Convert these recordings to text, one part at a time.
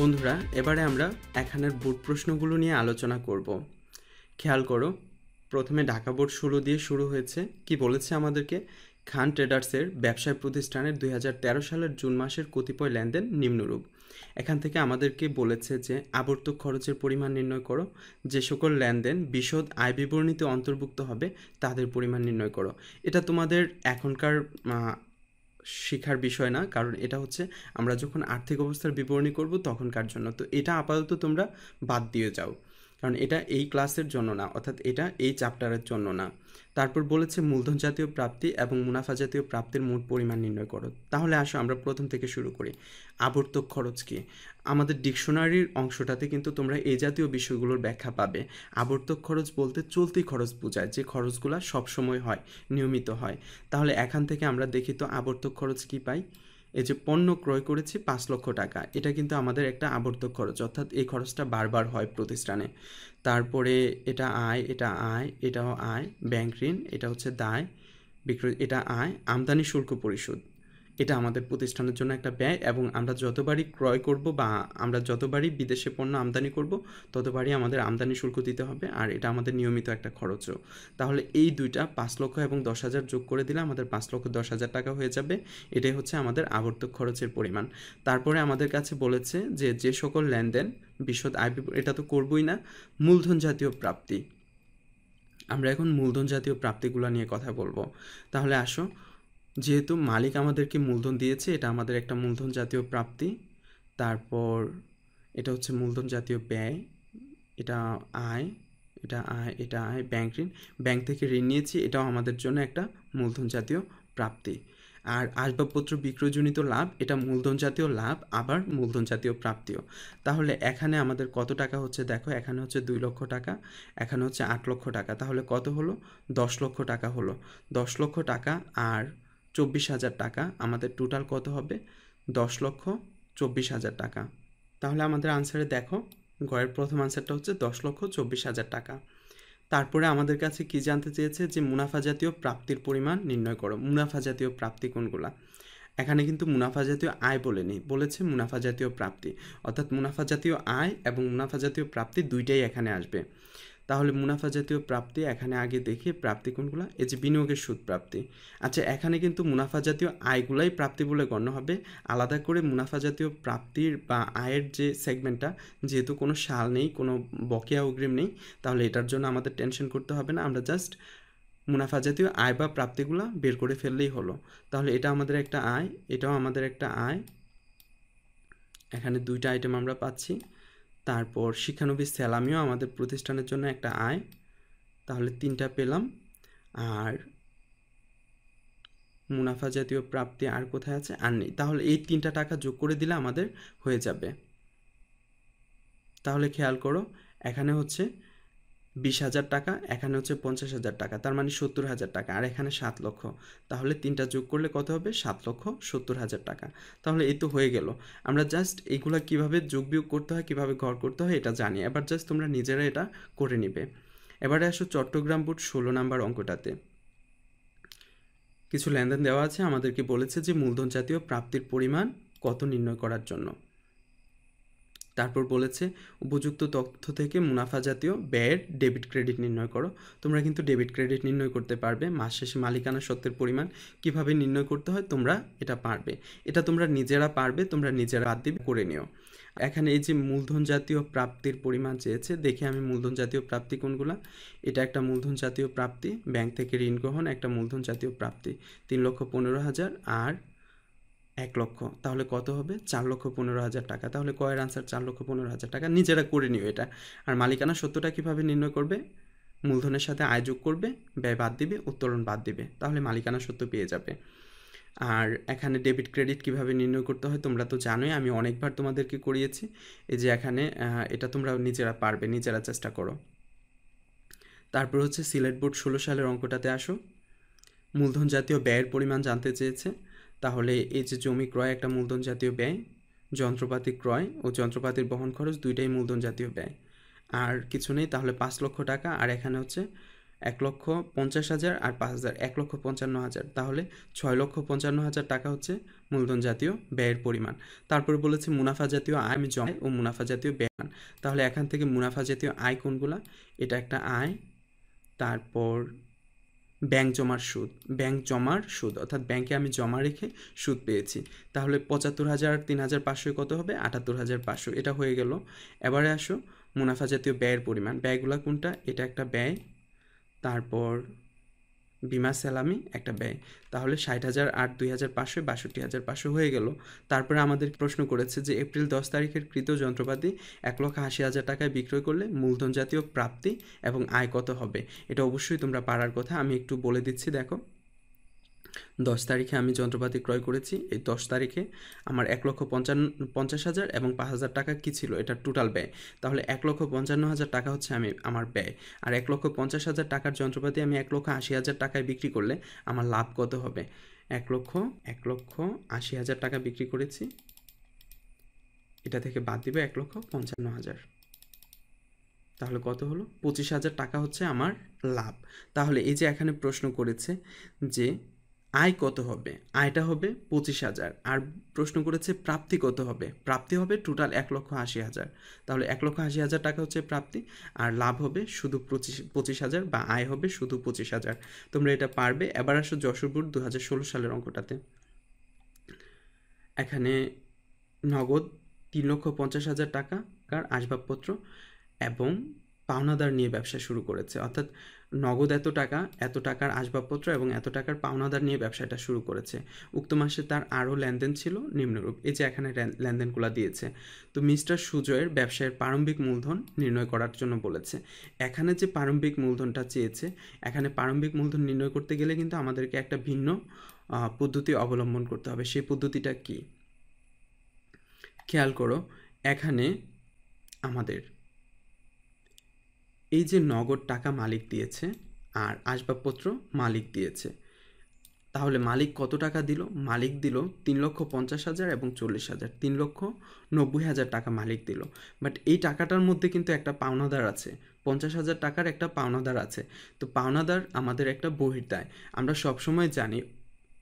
বন্ধুরা এবারে আমরা এখানের বোর্ড প্রশ্নগুলো নিয়ে আলোচনা করব খেয়াল করো প্রথমে ঢাকা বোর্ড ষোলো দিয়ে শুরু হয়েছে কি বলেছে আমাদেরকে খান ট্রেডার্সের ব্যবসায় প্রতিষ্ঠানের দুই সালের জুন মাসের কতিপয় লেনদেন নিম্নরূপ এখান থেকে আমাদেরকে বলেছে যে আবর্ত খরচের পরিমাণ নির্ণয় করো যে সকল লেনদেন বিশদ আয় বিবরণীতে অন্তর্ভুক্ত হবে তাদের পরিমাণ নির্ণয় করো এটা তোমাদের এখনকার শেখার বিষয় না কারণ এটা হচ্ছে আমরা যখন আর্থিক অবস্থার বিবরণী করব তখনকার জন্য তো এটা আপাতত তোমরা বাদ দিয়ে যাও কারণ এটা এই ক্লাসের জন্য না অর্থাৎ এটা এই চ্যাপ্টারের জন্য না তারপর বলেছে মূলধন জাতীয় প্রাপ্তি এবং মুনাফা জাতীয় প্রাপ্তির মোট পরিমাণ নির্ণয় করো তাহলে আসো আমরা প্রথম থেকে শুরু করি আবর্তক খরচ কি আমাদের ডিকশনারির অংশটাতে কিন্তু তোমরা এই জাতীয় বিষয়গুলোর ব্যাখ্যা পাবে আবর্তক খরচ বলতে চলতি খরচ বোঝায় যে খরচগুলো সবসময় হয় নিয়মিত হয় তাহলে এখান থেকে আমরা দেখি তো আবর্তক খরচ কী পাই এই যে পণ্য ক্রয় করেছি পাঁচ লক্ষ টাকা এটা কিন্তু আমাদের একটা আবর্ত খরচ অর্থাৎ এই খরচটা বারবার হয় প্রতিষ্ঠানে তারপরে এটা আয় এটা আয় এটাও আয় ব্যাংক ঋণ এটা হচ্ছে দায় বিক্রয় এটা আয় আমদানি শুল্ক পরিশোধ এটা আমাদের প্রতিষ্ঠানের জন্য একটা ব্যয় এবং আমরা যতবারই ক্রয় করব বা আমরা যতবারই বিদেশে পণ্য আমদানি করব ততবারই আমাদের আমদানি শুল্ক দিতে হবে আর এটা আমাদের নিয়মিত একটা খরচও তাহলে এই দুইটা পাঁচ লক্ষ এবং দশ হাজার যোগ করে দিলে আমাদের পাঁচ লক্ষ দশ হাজার টাকা হয়ে যাবে এটাই হচ্ছে আমাদের আবর্তক খরচের পরিমাণ তারপরে আমাদের কাছে বলেছে যে যে সকল লেনদেন বিশদ আয় এটা তো করবই না মূলধন জাতীয় প্রাপ্তি আমরা এখন মূলধন জাতীয় প্রাপ্তিগুলো নিয়ে কথা বলবো তাহলে আসো যেহেতু মালিক আমাদেরকে মূলধন দিয়েছে এটা আমাদের একটা মূলধন জাতীয় প্রাপ্তি তারপর এটা হচ্ছে মূলধন জাতীয় ব্যয় এটা আয় এটা আয় এটা আয় ব্যাংক ঋণ ব্যাংক থেকে ঋণ নিয়েছি এটাও আমাদের জন্য একটা মূলধন জাতীয় প্রাপ্তি আর আসবাবপত্র বিক্রয়জনিত লাভ এটা মূলধন জাতীয় লাভ আবার মূলধন জাতীয় প্রাপ্তিও তাহলে এখানে আমাদের কত টাকা হচ্ছে দেখো এখানে হচ্ছে দুই লক্ষ টাকা এখানে হচ্ছে আট লক্ষ টাকা তাহলে কত হলো দশ লক্ষ টাকা হলো দশ লক্ষ টাকা আর চব্বিশ হাজার টাকা আমাদের টোটাল কত হবে দশ লক্ষ চব্বিশ হাজার টাকা তাহলে আমাদের আনসারে দেখো গয়ের প্রথম আনসারটা হচ্ছে দশ লক্ষ চব্বিশ হাজার টাকা তারপরে আমাদের কাছে কি জানতে চেয়েছে যে মুনাফা জাতীয় প্রাপ্তির পরিমাণ নির্ণয় করো মুনাফা জাতীয় প্রাপ্তি কোনগুলা এখানে কিন্তু মুনাফা জাতীয় আয় বলেনি বলেছে মুনাফা জাতীয় প্রাপ্তি অর্থাৎ মুনাফা জাতীয় আয় এবং মুনাফা জাতীয় প্রাপ্তি দুইটাই এখানে আসবে তাহলে মুনাফা জাতীয় প্রাপ্তি এখানে আগে দেখি প্রাপ্তি কোনগুলো এই যে বিনিয়োগের সুদ প্রাপ্তি আচ্ছা এখানে কিন্তু মুনাফা জাতীয় আয়গুলাই প্রাপ্তি বলে গণ্য হবে আলাদা করে মুনাফা জাতীয় প্রাপ্তির বা আয়ের যে সেগমেন্টটা যেহেতু কোনো সাল নেই কোনো বকেয়া অগ্রিম নেই তাহলে এটার জন্য আমাদের টেনশন করতে হবে না আমরা জাস্ট মুনাফা জাতীয় আয় বা প্রাপ্তিগুলো বের করে ফেললেই হলো তাহলে এটা আমাদের একটা আয় এটাও আমাদের একটা আয় এখানে দুইটা আইটেম আমরা পাচ্ছি তারপর শিক্ষানবী স্যালামিও আমাদের প্রতিষ্ঠানের জন্য একটা আয় তাহলে তিনটা পেলাম আর মুনাফা জাতীয় প্রাপ্তি আর কোথায় আছে আর নেই তাহলে এই তিনটা টাকা যোগ করে দিলে আমাদের হয়ে যাবে তাহলে খেয়াল করো এখানে হচ্ছে বিশ হাজার টাকা এখানে হচ্ছে পঞ্চাশ হাজার টাকা তার মানে সত্তর হাজার টাকা আর এখানে সাত লক্ষ তাহলে তিনটা যোগ করলে কত হবে সাত লক্ষ সত্তর হাজার টাকা তাহলে এই তো হয়ে গেল আমরা জাস্ট এগুলো কিভাবে যোগ বিয়োগ করতে হয় কিভাবে ঘর করতে হয় এটা জানি এবার জাস্ট তোমরা নিজেরা এটা করে নিবে এবারে আসো চট্টগ্রাম বোর্ড ষোলো নাম্বার অঙ্কটাতে কিছু লেনদেন দেওয়া আছে আমাদেরকে বলেছে যে মূলধন জাতীয় প্রাপ্তির পরিমাণ কত নির্ণয় করার জন্য তারপর বলেছে উপযুক্ত তথ্য থেকে মুনাফা জাতীয় ব্যয়ের ডেবিট ক্রেডিট নির্ণয় করো তোমরা কিন্তু ডেবিট ক্রেডিট নির্ণয় করতে পারবে মাস শেষে মালিকানা সত্যের পরিমাণ কিভাবে নির্ণয় করতে হয় তোমরা এটা পারবে এটা তোমরা নিজেরা পারবে তোমরা নিজেরা বাদ দিয়ে করে নিও এখানে এই যে মূলধন জাতীয় প্রাপ্তির পরিমাণ চেয়েছে দেখে আমি মূলধন জাতীয় প্রাপ্তি কোনগুলা এটা একটা মূলধন জাতীয় প্রাপ্তি ব্যাংক থেকে ঋণ গ্রহণ একটা মূলধন জাতীয় প্রাপ্তি তিন লক্ষ পনেরো হাজার আর এক লক্ষ তাহলে কত হবে চার লক্ষ পনেরো হাজার টাকা তাহলে কয়ের আনসার চার লক্ষ পনেরো হাজার টাকা নিজেরা করে নিও এটা আর মালিকানা সত্যটা কীভাবে নির্ণয় করবে মূলধনের সাথে আয়োজক করবে ব্যয় বাদ দিবে উত্তোলন বাদ দিবে তাহলে মালিকানা সত্য পেয়ে যাবে আর এখানে ডেবিট ক্রেডিট কিভাবে নির্ণয় করতে হয় তোমরা তো জানোই আমি অনেকবার তোমাদেরকে করিয়েছি এই যে এখানে এটা তোমরা নিজেরা পারবে নিজেরা চেষ্টা করো তারপর হচ্ছে সিলেট বোর্ড ষোলো সালের অঙ্কটাতে আসো মূলধন জাতীয় ব্যয়ের পরিমাণ জানতে চেয়েছে তাহলে এই যে জমি ক্রয় একটা মূলধন জাতীয় ব্যয় যন্ত্রপাতি ক্রয় ও যন্ত্রপাতির বহন খরচ দুইটাই মূলধন জাতীয় ব্যয় আর কিছু নেই তাহলে পাঁচ লক্ষ টাকা আর এখানে হচ্ছে এক লক্ষ পঞ্চাশ হাজার আর পাঁচ হাজার এক লক্ষ পঞ্চান্ন হাজার তাহলে ছয় লক্ষ পঞ্চান্ন হাজার টাকা হচ্ছে মূলধন জাতীয় ব্যয়ের পরিমাণ তারপরে বলেছে মুনাফা জাতীয় আয় আমি জমা ও মুনাফা জাতীয় ব্যয় তাহলে এখান থেকে মুনাফা জাতীয় আয় কোনগুলা এটা একটা আয় তারপর ব্যাংক জমার সুদ ব্যাংক জমার সুদ অর্থাৎ ব্যাংকে আমি জমা রেখে সুদ পেয়েছি তাহলে পঁচাত্তর হাজার তিন হাজার পাঁচশোয় কত হবে আটাত্তর হাজার পাঁচশো এটা হয়ে গেল এবারে আসো মুনাফা জাতীয় ব্যয়ের পরিমাণ ব্যয়গুলো কোনটা এটা একটা ব্যয় তারপর বিমা সেলামি একটা ব্যয় তাহলে ষাট হাজার আট দুই হাজার পাঁচশো বাষট্টি হাজার পাঁচশো হয়ে গেল তারপরে আমাদের প্রশ্ন করেছে যে এপ্রিল দশ তারিখের কৃত যন্ত্রপাতি এক লক্ষ আশি হাজার টাকায় বিক্রয় করলে মূলধন জাতীয় প্রাপ্তি এবং আয় কত হবে এটা অবশ্যই তোমরা পারার কথা আমি একটু বলে দিচ্ছি দেখো দশ তারিখে আমি যন্ত্রপাতি ক্রয় করেছি এই দশ তারিখে আমার এক লক্ষ পঞ্চান্ন পঞ্চাশ হাজার এবং পাঁচ হাজার টাকা কী ছিল এটা টোটাল ব্যয় তাহলে এক লক্ষ পঞ্চান্ন হাজার টাকা হচ্ছে আমি আমার ব্যয় আর এক লক্ষ পঞ্চাশ হাজার টাকার যন্ত্রপাতি আমি এক লক্ষ আশি হাজার টাকায় বিক্রি করলে আমার লাভ কত হবে এক লক্ষ এক লক্ষ আশি হাজার টাকা বিক্রি করেছি এটা থেকে বাদ দিবে এক লক্ষ পঞ্চান্ন হাজার তাহলে কত হলো পঁচিশ হাজার টাকা হচ্ছে আমার লাভ তাহলে এই যে এখানে প্রশ্ন করেছে যে আয় কত হবে আয়টা হবে পঁচিশ হাজার আর প্রশ্ন করেছে প্রাপ্তি কত হবে প্রাপ্তি হবে টোটাল এক লক্ষ আশি হাজার তাহলে এক লক্ষ আশি হাজার টাকা হচ্ছে প্রাপ্তি আর লাভ হবে শুধু পঁচিশ পঁচিশ হাজার বা আয় হবে শুধু পঁচিশ হাজার তোমরা এটা পারবে এবার আসো যশোরপুর দু হাজার ষোলো সালের অঙ্কটাতে এখানে নগদ তিন লক্ষ পঞ্চাশ হাজার টাকা কার আসবাবপত্র এবং পাওনাদার নিয়ে ব্যবসা শুরু করেছে অর্থাৎ নগদ এত টাকা এত টাকার আসবাবপত্র এবং এত টাকার পাওনাদার নিয়ে ব্যবসাটা শুরু করেছে উক্ত মাসে তার আরও লেনদেন ছিল নিম্নরূপ এই যে এখানে লেনদেনগুলো দিয়েছে তো মিস্টার সুজয়ের ব্যবসায়ের প্রারম্ভিক মূলধন নির্ণয় করার জন্য বলেছে এখানে যে প্রারম্ভিক মূলধনটা চেয়েছে এখানে প্রারম্ভিক মূলধন নির্ণয় করতে গেলে কিন্তু আমাদেরকে একটা ভিন্ন পদ্ধতি অবলম্বন করতে হবে সেই পদ্ধতিটা কি খেয়াল করো এখানে আমাদের এই যে নগদ টাকা মালিক দিয়েছে আর আসবাবপত্র মালিক দিয়েছে তাহলে মালিক কত টাকা দিল মালিক দিল তিন লক্ষ পঞ্চাশ হাজার এবং চল্লিশ হাজার তিন লক্ষ নব্বই হাজার টাকা মালিক দিল বাট এই টাকাটার মধ্যে কিন্তু একটা পাওনাদার আছে পঞ্চাশ হাজার টাকার একটা পাওনাদার আছে তো পাওনাদার আমাদের একটা বহির্দায় আমরা সবসময় জানি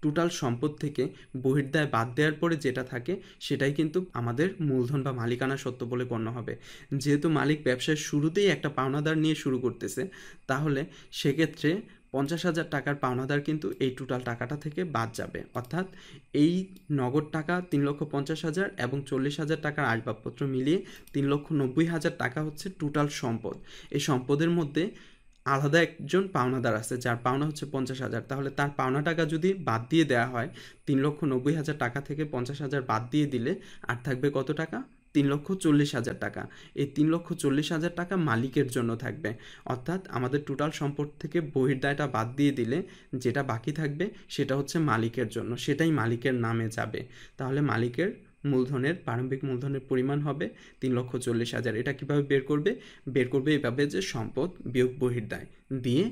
টোটাল সম্পদ থেকে বহির্দায় বাদ দেওয়ার পরে যেটা থাকে সেটাই কিন্তু আমাদের মূলধন বা মালিকানা সত্য বলে গণ্য হবে যেহেতু মালিক ব্যবসার শুরুতেই একটা পাওনাদার নিয়ে শুরু করতেছে তাহলে সেক্ষেত্রে পঞ্চাশ হাজার টাকার পাওনাদার কিন্তু এই টোটাল টাকাটা থেকে বাদ যাবে অর্থাৎ এই নগদ টাকা তিন লক্ষ পঞ্চাশ হাজার এবং চল্লিশ হাজার টাকার আসবাবপত্র মিলিয়ে তিন লক্ষ নব্বই হাজার টাকা হচ্ছে টোটাল সম্পদ এই সম্পদের মধ্যে আলাদা একজন পাওনাদার আছে যার পাওনা হচ্ছে পঞ্চাশ হাজার তাহলে তার পাওনা টাকা যদি বাদ দিয়ে দেওয়া হয় তিন লক্ষ নব্বই হাজার টাকা থেকে পঞ্চাশ হাজার বাদ দিয়ে দিলে আর থাকবে কত টাকা তিন লক্ষ চল্লিশ হাজার টাকা এই তিন লক্ষ চল্লিশ হাজার টাকা মালিকের জন্য থাকবে অর্থাৎ আমাদের টোটাল সম্পদ থেকে বহির্দায়টা বাদ দিয়ে দিলে যেটা বাকি থাকবে সেটা হচ্ছে মালিকের জন্য সেটাই মালিকের নামে যাবে তাহলে মালিকের মূলধনের প্রারম্ভিক মূলধনের পরিমাণ হবে তিন লক্ষ চল্লিশ হাজার এটা কীভাবে বের করবে বের করবে এভাবে যে সম্পদ বিয়োগ বহির্দায় দিয়ে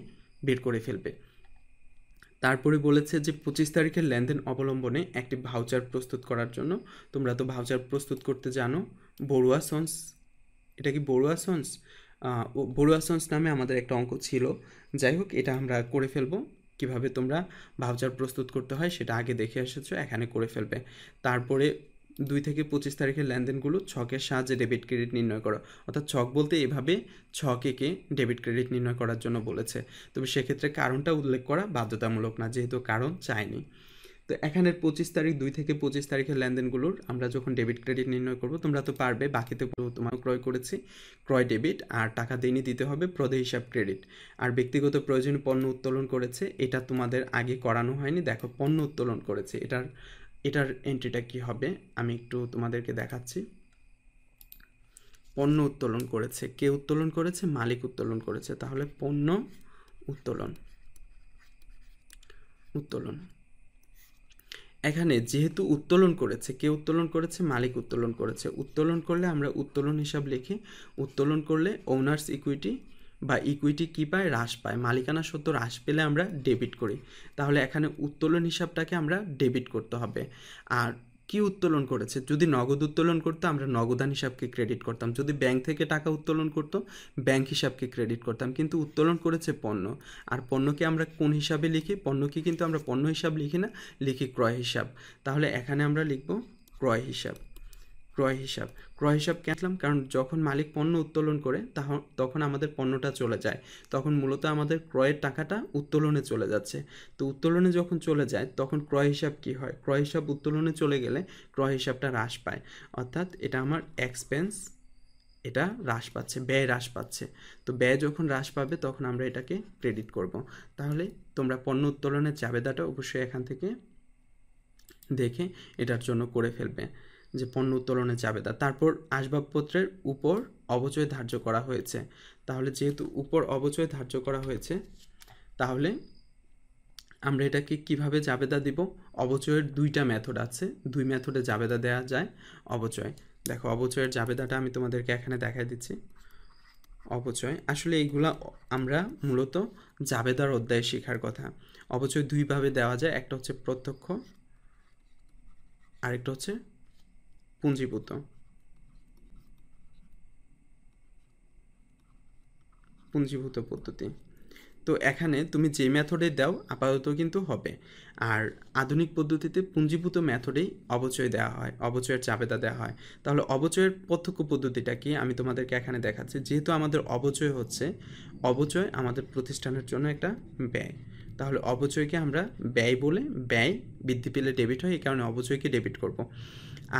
বের করে ফেলবে তারপরে বলেছে যে পঁচিশ তারিখের লেনদেন অবলম্বনে একটি ভাউচার প্রস্তুত করার জন্য তোমরা তো ভাউচার প্রস্তুত করতে জানো বড়ুয়া সন্স এটা কি বড়ুয়া সন্স বড়ুয়া সন্স নামে আমাদের একটা অঙ্ক ছিল যাই হোক এটা আমরা করে ফেলবো কিভাবে তোমরা ভাউচার প্রস্তুত করতে হয় সেটা আগে দেখে এসেছো এখানে করে ফেলবে তারপরে দুই থেকে পঁচিশ তারিখের লেনদেনগুলো ছকের সাহায্যে ডেবিট ক্রেডিট নির্ণয় করা অর্থাৎ ছক বলতে এভাবে ছকে কে ডেবিট ক্রেডিট নির্ণয় করার জন্য বলেছে তবে সেক্ষেত্রে কারণটা উল্লেখ করা বাধ্যতামূলক না যেহেতু কারণ চায়নি তো এখানের পঁচিশ তারিখ দুই থেকে পঁচিশ তারিখের লেনদেনগুলোর আমরা যখন ডেবিট ক্রেডিট নির্ণয় করব তোমরা তো পারবে বাকিতে তোমার ক্রয় করেছি ক্রয় ডেবিট আর টাকা দেনি দিতে হবে প্রদে হিসাব ক্রেডিট আর ব্যক্তিগত প্রয়োজনীয় পণ্য উত্তোলন করেছে এটা তোমাদের আগে করানো হয়নি দেখো পণ্য উত্তোলন করেছে এটার এটার এন্ট্রিটা কি হবে আমি একটু তোমাদেরকে দেখাচ্ছি পণ্য উত্তোলন করেছে কে উত্তোলন করেছে মালিক উত্তোলন করেছে তাহলে পণ্য উত্তোলন উত্তোলন এখানে যেহেতু উত্তোলন করেছে কে উত্তোলন করেছে মালিক উত্তোলন করেছে উত্তোলন করলে আমরা উত্তোলন হিসাব লিখি উত্তোলন করলে ওনার্স ইকুইটি বা ইকুইটি কী পায় হ্রাস পায় মালিকানা সত্য হ্রাস পেলে আমরা ডেবিট করি তাহলে এখানে উত্তোলন হিসাবটাকে আমরা ডেবিট করতে হবে আর কি উত্তোলন করেছে যদি নগদ উত্তোলন করতো আমরা নগদান হিসাবকে ক্রেডিট করতাম যদি ব্যাংক থেকে টাকা উত্তোলন করতো ব্যাংক হিসাবকে ক্রেডিট করতাম কিন্তু উত্তোলন করেছে পণ্য আর পণ্যকে আমরা কোন হিসাবে লিখি পণ্যকে কিন্তু আমরা পণ্য হিসাব লিখি না লিখি ক্রয় হিসাব তাহলে এখানে আমরা লিখব ক্রয় হিসাব ক্রয় হিসাব ক্রয় হিসাব কেনলাম কারণ যখন মালিক পণ্য উত্তোলন করে তখন আমাদের পণ্যটা চলে যায় তখন মূলত আমাদের ক্রয়ের টাকাটা উত্তোলনে চলে যাচ্ছে তো উত্তোলনে যখন চলে যায় তখন ক্রয় হিসাব কি হয় ক্রয় হিসাব উত্তোলনে চলে গেলে ক্রয় হিসাবটা হ্রাস পায় অর্থাৎ এটা আমার এক্সপেন্স এটা হ্রাস পাচ্ছে ব্যয় হ্রাস পাচ্ছে তো ব্যয় যখন হ্রাস পাবে তখন আমরা এটাকে ক্রেডিট করব তাহলে তোমরা পণ্য উত্তোলনের চাবেদাটা অবশ্যই এখান থেকে দেখে এটার জন্য করে ফেলবে যে পণ্য উত্তোলনের তা তারপর আসবাবপত্রের উপর অবচয় ধার্য করা হয়েছে তাহলে যেহেতু উপর অবচয় ধার্য করা হয়েছে তাহলে আমরা এটাকে কিভাবে জাবেদা দিব অবচয়ের দুইটা মেথড আছে দুই মেথডে জাবেদা দেয়া যায় অবচয় দেখো অবচয়ের জাবেদাটা আমি তোমাদেরকে এখানে দেখাই দিচ্ছি অবচয় আসলে এইগুলা আমরা মূলত জাবেদার অধ্যায়ে শেখার কথা অবচয় দুইভাবে দেওয়া যায় একটা হচ্ছে প্রত্যক্ষ আরেকটা হচ্ছে পুঞ্জীভূত পুঞ্জীভূত পদ্ধতি তো এখানে তুমি যে মেথডে দাও আপাতত কিন্তু হবে আর আধুনিক পদ্ধতিতে পুঞ্জীভূত মেথডেই অবচয় দেওয়া হয় অবচয়ের চাপেদা দেওয়া হয় তাহলে অবচয়ের প্রত্যক্ষ পদ্ধতিটা কি আমি তোমাদেরকে এখানে দেখাচ্ছি যেহেতু আমাদের অবচয় হচ্ছে অবচয় আমাদের প্রতিষ্ঠানের জন্য একটা ব্যয় তাহলে অবচয়কে আমরা ব্যয় বলে ব্যয় বৃদ্ধি পেলে ডেবিট হয় এই কারণে অবচয়কে ডেবিট করব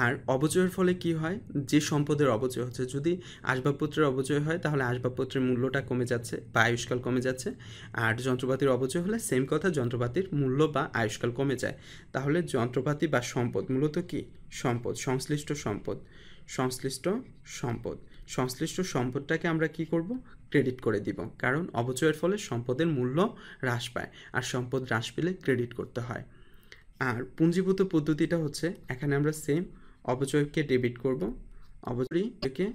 আর অবচয়ের ফলে কি হয় যে সম্পদের অবচয় হচ্ছে যদি আসবাবপত্রের অবচয় হয় তাহলে আসবাবপত্রের মূল্যটা কমে যাচ্ছে বা আয়ুষ্কাল কমে যাচ্ছে আর যন্ত্রপাতির অবচয় হলে সেম কথা যন্ত্রপাতির মূল্য বা আয়ুষ্কাল কমে যায় তাহলে যন্ত্রপাতি বা সম্পদ মূলত কি সম্পদ সংশ্লিষ্ট সম্পদ সংশ্লিষ্ট সম্পদ সংশ্লিষ্ট সম্পদটাকে আমরা কি করব ক্রেডিট করে দিব কারণ অবচয়ের ফলে সম্পদের মূল্য হ্রাস পায় আর সম্পদ হ্রাস পেলে ক্রেডিট করতে হয় আর পুঞ্জীভূত পদ্ধতিটা হচ্ছে এখানে আমরা সেম অপচয়কে ডেবিট করব অপচয়কে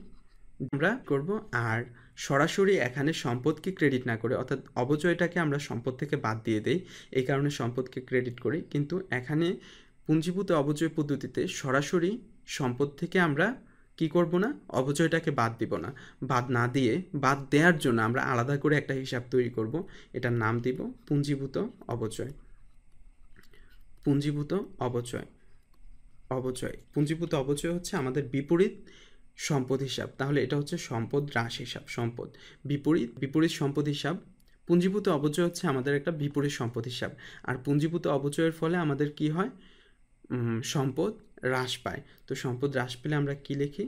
আমরা করব আর সরাসরি এখানে সম্পদকে ক্রেডিট না করে অর্থাৎ অবচয়টাকে আমরা সম্পদ থেকে বাদ দিয়ে দেই এই কারণে সম্পদকে ক্রেডিট করি কিন্তু এখানে পুঞ্জীভূত অবচয় পদ্ধতিতে সরাসরি সম্পদ থেকে আমরা কি করব না অবচয়টাকে বাদ দিব না বাদ না দিয়ে বাদ দেওয়ার জন্য আমরা আলাদা করে একটা হিসাব তৈরি করব এটার নাম দিব পুঞ্জীভূত অবচয় পুঞ্জীভূত অবচয় অবচয় পুঞ্জীভূত অবচয় হচ্ছে আমাদের বিপরীত সম্পদ হিসাব তাহলে এটা হচ্ছে সম্পদ হ্রাস হিসাব সম্পদ বিপরীত বিপরীত সম্পদ হিসাব পুঞ্জীভূত অবচয় হচ্ছে আমাদের একটা বিপরীত সম্পদ হিসাব আর পুঞ্জীভূত অবচয়ের ফলে আমাদের কি হয় সম্পদ হ্রাস পায় তো সম্পদ হ্রাস পেলে আমরা কি লিখি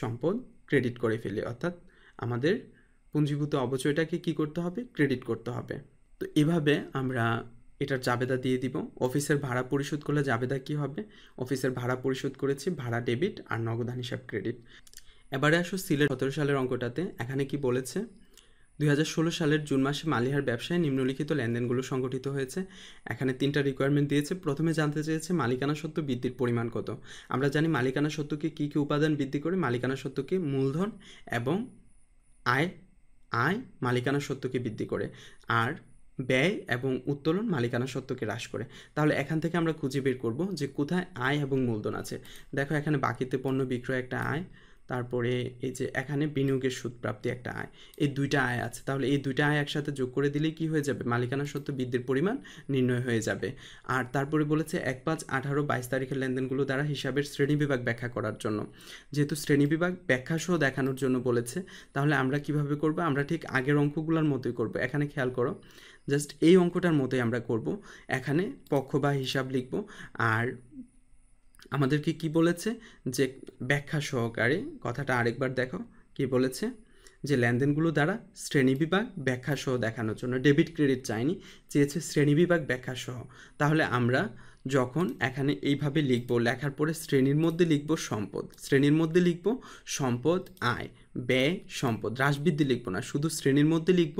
সম্পদ ক্রেডিট করে ফেলি অর্থাৎ আমাদের পুঞ্জীভূত অবচয়টাকে কি করতে হবে ক্রেডিট করতে হবে তো এভাবে আমরা এটার জাবেদা দিয়ে দিব অফিসের ভাড়া পরিশোধ করলে জাবেদা কি হবে অফিসের ভাড়া পরিশোধ করেছি ভাড়া ডেবিট আর নগদান হিসাব ক্রেডিট এবারে আসো সিলেট সতেরো সালের অঙ্কটাতে এখানে কি বলেছে দুই সালের জুন মাসে মালিহার ব্যবসায় নিম্নলিখিত লেনদেনগুলো সংগঠিত হয়েছে এখানে তিনটা রিকোয়ারমেন্ট দিয়েছে প্রথমে জানতে চেয়েছে মালিকানা সত্য বৃদ্ধির পরিমাণ কত আমরা জানি মালিকানা সত্যকে কী কী উপাদান বৃদ্ধি করে মালিকানা সত্যকে মূলধন এবং আয় আয় মালিকানা সত্যকে বৃদ্ধি করে আর ব্যয় এবং উত্তোলন মালিকানা সত্যকে হ্রাস করে তাহলে এখান থেকে আমরা খুঁজে বের করব যে কোথায় আয় এবং মূলধন আছে দেখো এখানে বাকিতে পণ্য বিক্রয় একটা আয় তারপরে এই যে এখানে বিনিয়োগের সুদ প্রাপ্তি একটা আয় এই দুইটা আয় আছে তাহলে এই দুইটা আয় একসাথে যোগ করে দিলে কি হয়ে যাবে মালিকানা সত্য বৃদ্ধির পরিমাণ নির্ণয় হয়ে যাবে আর তারপরে বলেছে এক পাঁচ আঠারো বাইশ তারিখের লেনদেনগুলো দ্বারা হিসাবের বিভাগ ব্যাখ্যা করার জন্য যেহেতু শ্রেণীবিভাগ ব্যাখ্যা সহ দেখানোর জন্য বলেছে তাহলে আমরা কিভাবে করব আমরা ঠিক আগের অঙ্কগুলোর মতোই করব এখানে খেয়াল করো জাস্ট এই অঙ্কটার মতোই আমরা করব এখানে পক্ষ বা হিসাব লিখব আর আমাদেরকে কি বলেছে যে ব্যাখ্যা সহকারে কথাটা আরেকবার দেখো কি বলেছে যে লেনদেনগুলো দ্বারা শ্রেণীবিভাগ ব্যাখ্যা সহ দেখানোর জন্য ডেবিট ক্রেডিট চাইনি চেয়েছে শ্রেণীবিভাগ ব্যাখ্যা সহ তাহলে আমরা যখন এখানে এইভাবে লিখব লেখার পরে শ্রেণীর মধ্যে লিখব সম্পদ শ্রেণীর মধ্যে লিখব সম্পদ আয় ব্যয় সম্পদ হ্রাসবৃদ্ধি লিখব না শুধু শ্রেণীর মধ্যে লিখব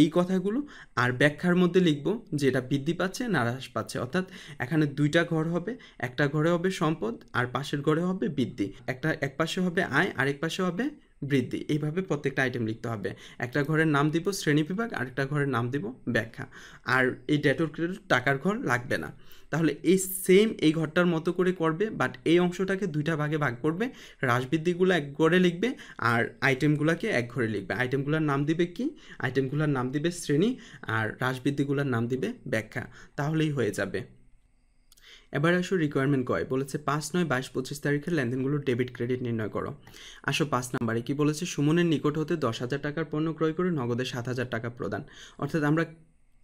এই কথাগুলো আর ব্যাখ্যার মধ্যে লিখব যে এটা বৃদ্ধি পাচ্ছে না হ্রাস পাচ্ছে অর্থাৎ এখানে দুইটা ঘর হবে একটা ঘরে হবে সম্পদ আর পাশের ঘরে হবে বৃদ্ধি একটা এক পাশে হবে আয় আরেক পাশে হবে বৃদ্ধি এইভাবে প্রত্যেকটা আইটেম লিখতে হবে একটা ঘরের নাম দিব শ্রেণী বিভাগ আর একটা ঘরের নাম দিব ব্যাখ্যা আর এই ডেটোর ক্রেডিট টাকার ঘর লাগবে না তাহলে এই সেম এই ঘরটার মতো করে করবে বাট এই অংশটাকে দুইটা ভাগে ভাগ করবে হ্রাসবৃদ্ধিগুলো এক ঘরে লিখবে আর আইটেমগুলোকে এক ঘরে লিখবে আইটেমগুলোর নাম দিবে কি আইটেমগুলোর নাম দিবে শ্রেণী আর হ্রাসবৃদ্ধিগুলোর নাম দিবে ব্যাখ্যা তাহলেই হয়ে যাবে এবার আসো রিকোয়ারমেন্ট কয় বলেছে পাঁচ নয় বাইশ পঁচিশ তারিখের লেনদেনগুলোর ডেবিট ক্রেডিট নির্ণয় করো আসো পাঁচ নাম্বারে কি বলেছে সুমনের নিকট হতে দশ হাজার টাকার পণ্য ক্রয় করে নগদে সাত হাজার টাকা প্রদান অর্থাৎ আমরা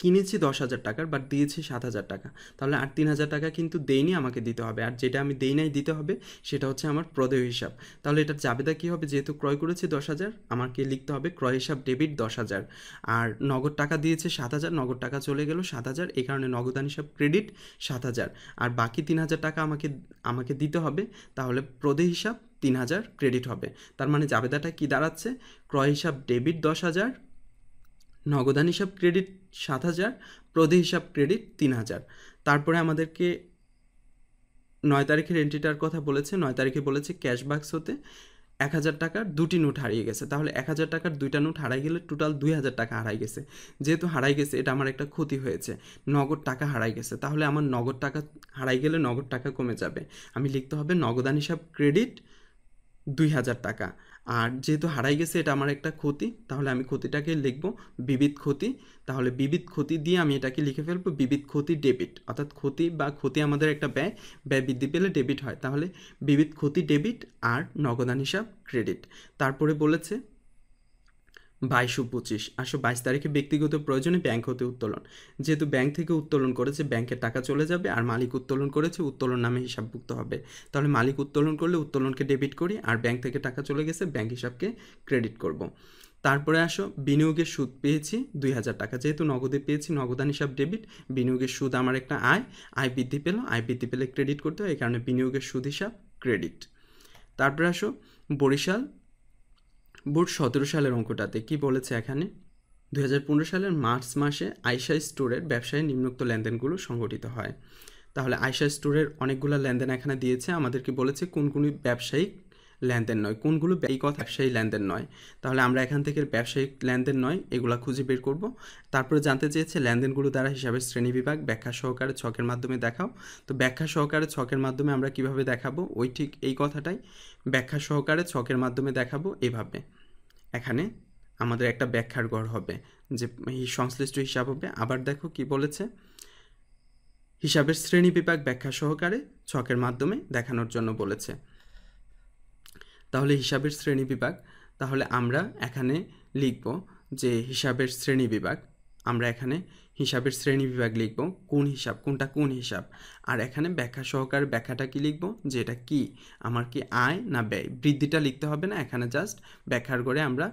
কিনেছি দশ হাজার টাকার বাট দিয়েছি সাত হাজার টাকা তাহলে আর তিন হাজার টাকা কিন্তু দেয়নি আমাকে দিতে হবে আর যেটা আমি দেই নাই দিতে হবে সেটা হচ্ছে আমার প্রদেয় হিসাব তাহলে এটার চাবিদা কী হবে যেহেতু ক্রয় করেছি দশ হাজার আমাকে লিখতে হবে ক্রয় হিসাব ডেবিট দশ হাজার আর নগদ টাকা দিয়েছে সাত হাজার নগদ টাকা চলে গেল সাত হাজার এই কারণে নগদান হিসাব ক্রেডিট সাত হাজার আর বাকি তিন হাজার টাকা আমাকে আমাকে দিতে হবে তাহলে প্রদেয় হিসাব তিন হাজার ক্রেডিট হবে তার মানে জাবেদাটা কি দাঁড়াচ্ছে ক্রয় হিসাব ডেবিট দশ হাজার নগদান হিসাব ক্রেডিট সাত হাজার প্রদে হিসাব ক্রেডিট তিন হাজার তারপরে আমাদেরকে নয় তারিখের এন্ট্রিটার কথা বলেছে নয় তারিখে বলেছে ক্যাশবাক্স হতে এক হাজার টাকার দুটি নোট হারিয়ে গেছে তাহলে এক হাজার টাকার দুইটা নোট হারাই গেলে টোটাল দুই হাজার টাকা হারাই গেছে যেহেতু হারাই গেছে এটা আমার একটা ক্ষতি হয়েছে নগদ টাকা হারাই গেছে তাহলে আমার নগদ টাকা হারাই গেলে নগদ টাকা কমে যাবে আমি লিখতে হবে নগদান হিসাব ক্রেডিট দুই হাজার টাকা আর যেহেতু হারাই গেছে এটা আমার একটা ক্ষতি তাহলে আমি ক্ষতিটাকে লিখব বিবিধ ক্ষতি তাহলে বিবিধ ক্ষতি দিয়ে আমি এটাকে লিখে ফেলবো বিবিধ ক্ষতি ডেবিট অর্থাৎ ক্ষতি বা ক্ষতি আমাদের একটা ব্যয় ব্যয় বৃদ্ধি পেলে ডেবিট হয় তাহলে বিবিধ ক্ষতি ডেবিট আর নগদান হিসাব ক্রেডিট তারপরে বলেছে বাইশো পঁচিশ আসো বাইশ তারিখে ব্যক্তিগত প্রয়োজনে ব্যাংক হতে উত্তোলন যেহেতু ব্যাংক থেকে উত্তোলন করেছে ব্যাংকের টাকা চলে যাবে আর মালিক উত্তোলন করেছে উত্তোলন নামে হিসাবভুক্ত হবে তাহলে মালিক উত্তোলন করলে উত্তোলনকে ডেবিট করি আর ব্যাংক থেকে টাকা চলে গেছে ব্যাংক হিসাবকে ক্রেডিট করব। তারপরে আসো বিনিয়োগের সুদ পেয়েছি দুই হাজার টাকা যেহেতু নগদে পেয়েছি নগদান হিসাব ডেবিট বিনিয়োগের সুদ আমার একটা আয় আয় বৃদ্ধি পেল আয় বৃদ্ধি পেলে ক্রেডিট করতে হয় এই কারণে বিনিয়োগের সুদ হিসাব ক্রেডিট তারপরে আসো বরিশাল বোর্ড সতেরো সালের অঙ্কটাতে কি বলেছে এখানে দু সালের মার্চ মাসে আইসা স্টোরের ব্যবসায় নিম্নোক্ত লেনদেনগুলো সংগঠিত হয় তাহলে আইসা স্টোরের অনেকগুলো লেনদেন এখানে দিয়েছে আমাদেরকে বলেছে কোন কোন ব্যবসায়িক লেনদেন নয় কোনগুলো এই কথা ব্যবসায়ী লেনদেন নয় তাহলে আমরা এখান থেকে ব্যবসায়িক লেনদেন নয় এগুলো খুঁজে বের করব তারপরে জানতে চেয়েছে লেনদেনগুলো দ্বারা শ্রেণী বিভাগ ব্যাখ্যা সহকারে ছকের মাধ্যমে দেখাও তো ব্যাখ্যা সহকারে ছকের মাধ্যমে আমরা কিভাবে দেখাবো ওই ঠিক এই কথাটাই ব্যাখ্যা সহকারে ছকের মাধ্যমে দেখাবো এভাবে এখানে আমাদের একটা ব্যাখ্যার গড় হবে যে সংশ্লিষ্ট হিসাব হবে আবার দেখো কি বলেছে হিসাবের শ্রেণী বিভাগ ব্যাখ্যা সহকারে ছকের মাধ্যমে দেখানোর জন্য বলেছে তাহলে হিসাবের শ্রেণী বিভাগ তাহলে আমরা এখানে লিখব যে হিসাবের শ্রেণী বিভাগ আমরা এখানে হিসাবের শ্রেণী বিভাগ লিখব কোন হিসাব কোনটা কোন হিসাব আর এখানে ব্যাখ্যা সহকার ব্যাখ্যাটা কি লিখব যে এটা কি আমার কি আয় না ব্যয় বৃদ্ধিটা লিখতে হবে না এখানে জাস্ট ব্যাখ্যার করে আমরা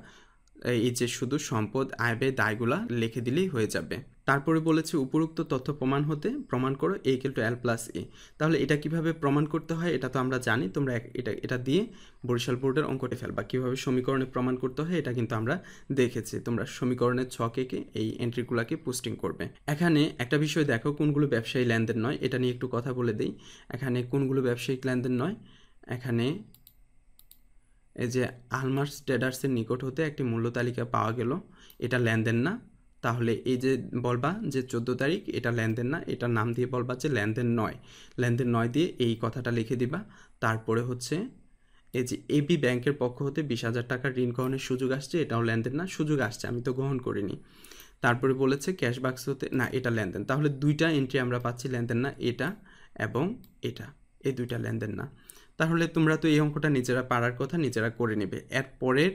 এই যে শুধু সম্পদ আয় ব্যয় দায়গুলা লিখে দিলেই হয়ে যাবে তারপরে বলেছে উপরোক্ত তথ্য প্রমাণ হতে প্রমাণ করো A equal to L plus A তাহলে এটা কিভাবে প্রমাণ করতে হয় এটা তো আমরা জানি তোমরা এটা এটা দিয়ে বরিশাল বোর্ডের অঙ্কটে ফেলবা কীভাবে সমীকরণে প্রমাণ করতে হয় এটা কিন্তু আমরা দেখেছি তোমরা সমীকরণের ছকে এই এন্ট্রিগুলোকে পোস্টিং করবে এখানে একটা বিষয় দেখো কোনগুলো ব্যবসায়ী লেনদেন নয় এটা নিয়ে একটু কথা বলে দিই এখানে কোনগুলো ব্যবসায়িক লেনদেন নয় এখানে এই যে আলমার্স ট্রেডার্সের নিকট হতে একটি মূল্য তালিকা পাওয়া গেল এটা লেনদেন না তাহলে এই যে বলবা যে চোদ্দো তারিখ এটা লেনদেন না এটা নাম দিয়ে বলবা যে লেনদেন নয় লেনদেন নয় দিয়ে এই কথাটা লিখে দিবা তারপরে হচ্ছে এই যে এবি ব্যাংকের পক্ষ হতে বিশ হাজার টাকার ঋণ গ্রহণের সুযোগ আসছে এটাও লেনদেন না সুযোগ আসছে আমি তো গ্রহণ করিনি তারপরে বলেছে ক্যাশ হতে না এটা লেনদেন তাহলে দুইটা এন্ট্রি আমরা পাচ্ছি লেনদেন না এটা এবং এটা এই দুইটা লেনদেন না তাহলে তোমরা তো এই অঙ্কটা নিজেরা পারার কথা নিজেরা করে নেবে এর পরের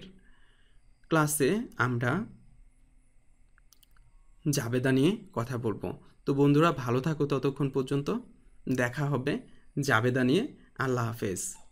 ক্লাসে আমরা জাবেদা নিয়ে কথা বলবো তো বন্ধুরা ভালো থাকো ততক্ষণ পর্যন্ত দেখা হবে জাবেদা নিয়ে আল্লাহ হাফেজ